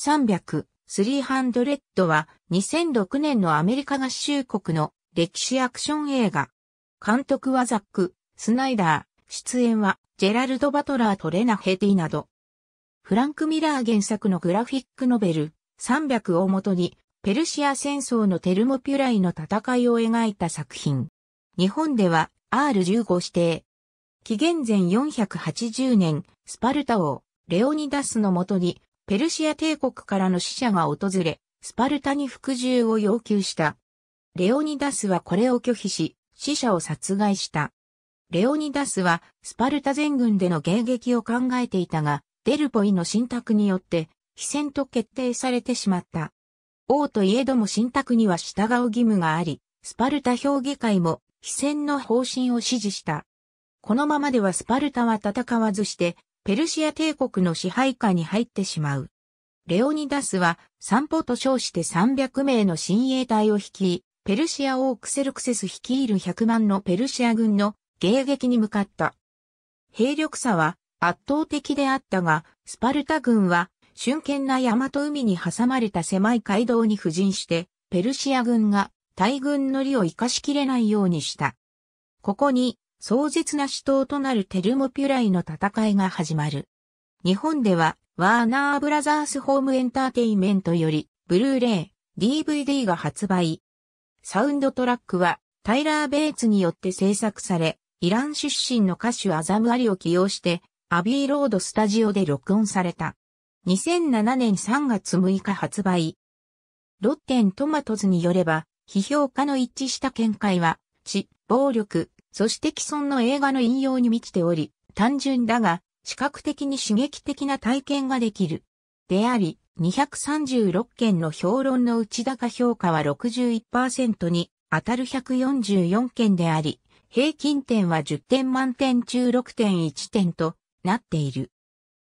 300、300は2006年のアメリカ合衆国の歴史アクション映画。監督はザック、スナイダー、出演はジェラルド・バトラーとレナ・ヘディなど。フランク・ミラー原作のグラフィックノベル300をもとにペルシア戦争のテルモピュライの戦いを描いた作品。日本では R15 指定。紀元前480年、スパルタ王、レオニダスのもとに、ペルシア帝国からの使者が訪れ、スパルタに服従を要求した。レオニダスはこれを拒否し、死者を殺害した。レオニダスは、スパルタ全軍での迎撃を考えていたが、デルポイの信託によって、非戦と決定されてしまった。王といえども信託には従う義務があり、スパルタ評議会も、非戦の方針を支持した。このままではスパルタは戦わずして、ペルシア帝国の支配下に入ってしまう。レオニダスは、散歩と称して300名の親衛隊を率い、ペルシア王クセルクセス率いる100万のペルシア軍の迎撃に向かった。兵力差は圧倒的であったが、スパルタ軍は、瞬間な大和海に挟まれた狭い街道に布陣して、ペルシア軍が大軍の利を生かしきれないようにした。ここに壮絶な死闘となるテルモピュライの戦いが始まる。日本では、ワーナーブラザースホームエンターテイメントより、ブルーレイ、DVD が発売。サウンドトラックは、タイラー・ベイツによって制作され、イラン出身の歌手アザム・アリを起用して、アビーロードスタジオで録音された。2007年3月6日発売。ロッテントマトズによれば、批評家の一致した見解は、血、暴力、そして既存の映画の引用に満ちており、単純だが、視覚的に刺激的な体験ができる。であり、236件の評論の内高評価は61%に当たる144件であり、平均点は10点満点中6.1点となっている。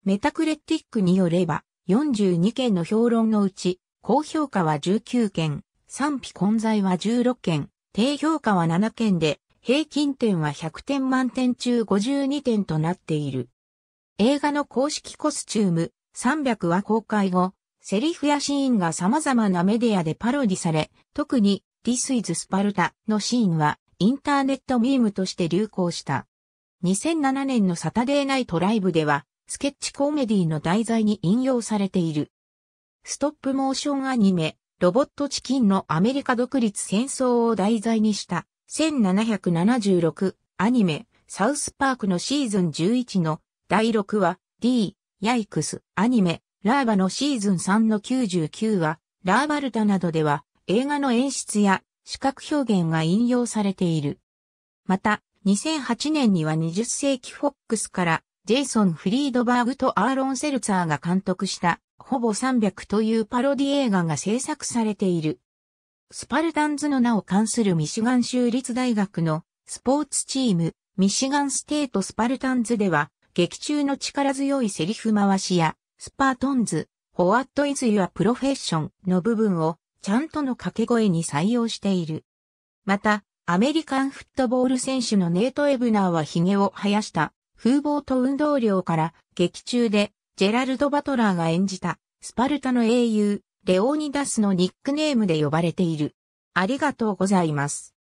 メタクレティックによれば、42件の評論のうち、高評価は19件、賛否混在は16件、低評価は7件で、平均点は100点満点中52点となっている。映画の公式コスチューム300は公開後、セリフやシーンが様々なメディアでパロディされ、特に This is Sparta のシーンはインターネットミームとして流行した。2007年のサタデーナイトライブでは、スケッチコメディの題材に引用されている。ストップモーションアニメ、ロボットチキンのアメリカ独立戦争を題材にした1776アニメサウスパークのシーズン11の第6話 D、ヤイクスアニメラーバのシーズン3の99話ラーバルタなどでは映画の演出や視覚表現が引用されている。また、2008年には20世紀フォックスからジェイソン・フリードバーグとアーロン・セルツァーが監督したほぼ300というパロディ映画が制作されている。スパルタンズの名を冠するミシガン州立大学のスポーツチーム、ミシガンステートスパルタンズでは、劇中の力強いセリフ回しや、スパートンズ、ホワットイズユアプロフェッションの部分を、ちゃんとの掛け声に採用している。また、アメリカンフットボール選手のネート・エブナーは髭を生やした風貌と運動量から劇中でジェラルド・バトラーが演じたスパルタの英雄レオニダスのニックネームで呼ばれている。ありがとうございます。